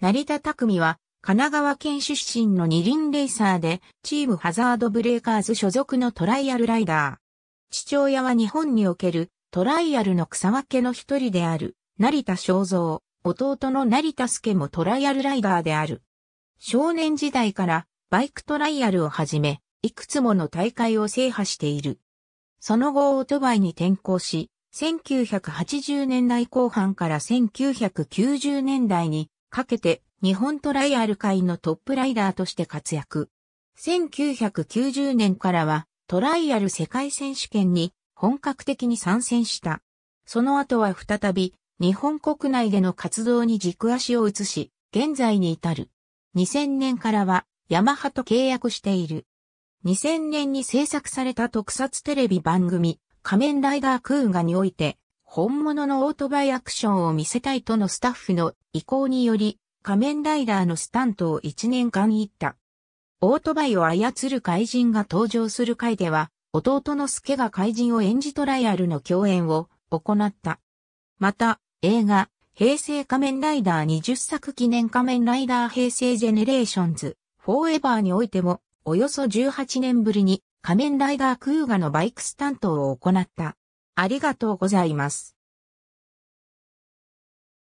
成田匠は、神奈川県出身の二輪レーサーで、チームハザードブレーカーズ所属のトライアルライダー。父親は日本におけるトライアルの草分けの一人である、成田正蔵、弟の成田助もトライアルライダーである。少年時代からバイクトライアルをはじめ、いくつもの大会を制覇している。その後オートバイに転向し、1980年代後半から1990年代にかけて日本トライアル界のトップライダーとして活躍。1990年からはトライアル世界選手権に本格的に参戦した。その後は再び日本国内での活動に軸足を移し、現在に至る。2000年からはヤマハと契約している。2000年に制作された特撮テレビ番組仮面ライダークーガにおいて本物のオートバイアクションを見せたいとのスタッフの意向により、仮面ライダーのスタントを1年間行った。オートバイを操る怪人が登場する回では、弟の助が怪人を演じトライアルの共演を行った。また、映画、平成仮面ライダー20作記念仮面ライダー平成ジェネレーションズ、フォーエバーにおいても、およそ18年ぶりに仮面ライダークーガのバイクスタントを行った。ありがとうございます。